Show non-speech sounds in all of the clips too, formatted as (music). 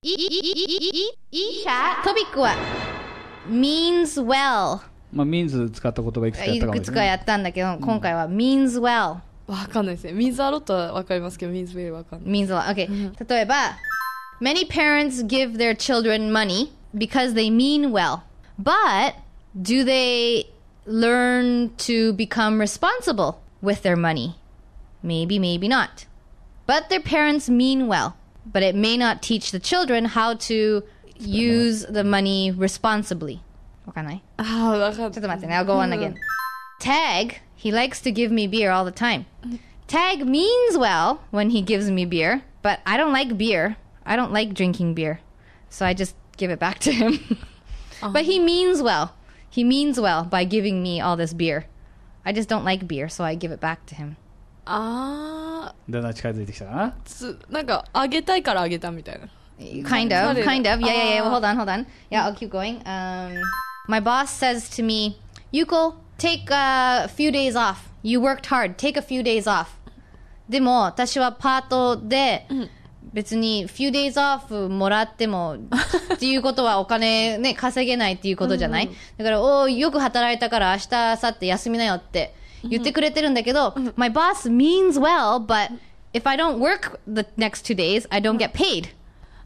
Isha means well. まあ、means 使った言葉いくつかやったかもしれないいくつかやったんだけど、今回は means well。わかんないですね。means a lot はわかりますけど、means well わかんない。means well。OK。例えば、Many parents give their children money because they mean well. But do they learn to become responsible with their money? Maybe, maybe not. But their parents mean well but it may not teach the children how to use the money responsibly. Ah, I'll go on again. Tag, he likes to give me beer all the time. Tag means well when he gives me beer, but I don't like beer. I don't like drinking beer. So I just give it back to him. (laughs) but he means well. He means well by giving me all this beer. I just don't like beer, so I give it back to him. あだんだん近づいてきたかなつなんかあげたいからあげたみたいな Kind of, kind of. Yeah, yeah, yeah. Well, hold on, hold on. Yeah, I'll keep going. Um, my boss says to me, Yuko, take a few days off. You worked hard. Take a few days off. でも、私はパートで、別に few days off もらっても、っていうことはお金ね、稼げないっていうことじゃない、だから、およく働いたから明日、明後日休みなよって。言ってくれてるんだけど、my mm-hmm. mm-hmm. boss means well, but if I don't work the next two days, I don't get paid.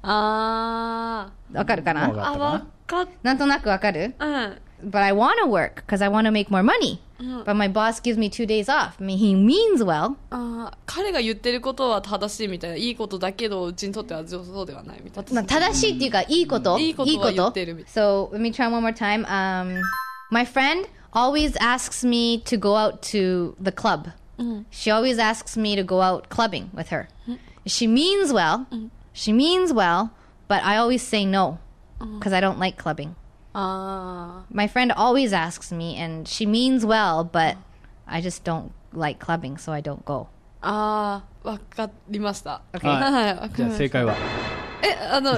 あー。わかるかなあ、わかっなんとなくわかるうん。But ah. ah, I want to work because I want to make more money. Mm-hmm. my boss gives me two days off. I mean, he means well. あ彼が言ってることは正しいみたいな、いいことだけど、うちにとってはそうではないみたいな。正しいっていうか、いいこと。いいことは言ってるみたいな。So, ah, let me try one more time. Um, my friend always asks me to go out to the club. Mm-hmm. She always asks me to go out clubbing with her. Mm-hmm. She means well. Mm-hmm. She means well, but I always say no because mm-hmm. I don't like clubbing. Uh. My friend always asks me, and she means well, but mm. I just don't like clubbing, so I don't go. ああ、わかりました。Okay. Ah, はい、はい、わかりました。じゃあ正解は。え、あの、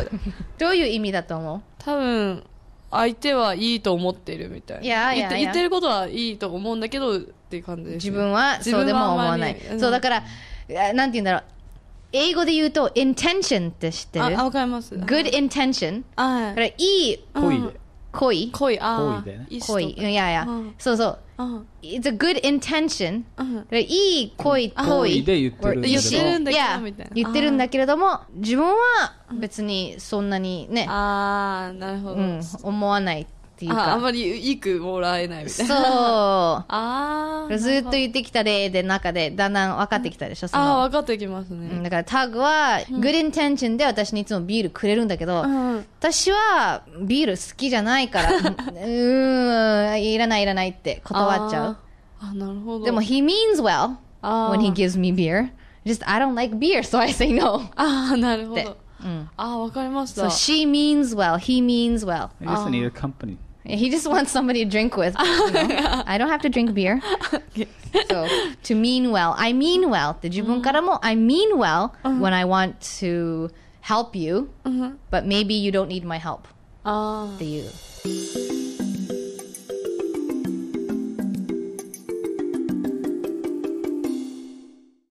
どういう意味だと思う多分、(laughs) (laughs) (laughs) 相手はいいと思ってるみたいな。いやいやいや言ってることはいいと思うんだけどっていう感じです、ね、自分はそうでも思わない。そうだから、なんて言うんだろう。英語で言うと、intention って知ってるあ、わかります。good intention。はい。だから、いい、うん、恋恋あ恋恋いやいや、そうそう、It's a good intention、いい恋恋で言ってるんだけど言ってるんだけれども自分は別にそんなにね、ああなるほど、思わないっていうかああんまりいいくもらえないみたいなそう (laughs) ああずっと言ってきた例で中でだんだん分かってきたでしょそあ分かってきますね、うんだからタグは、グリーンテンションで私にいつもビールくれるんだけど、うん、私はビール好きじゃないから (laughs) うんいらないいらないって断っちゃうあなるほどでも he means well when he gives me beer just I don't like beer so I say no ああなるほど、うん、ああわかりました so she means well he means well y just need a company He just wants somebody to drink with. You know? (laughs) yeah. I don't have to drink beer. So to mean well, I mean well. Did you mm. I mean well uh-huh. when I want to help you, mm-hmm. but maybe you don't need my help. Oh. The you.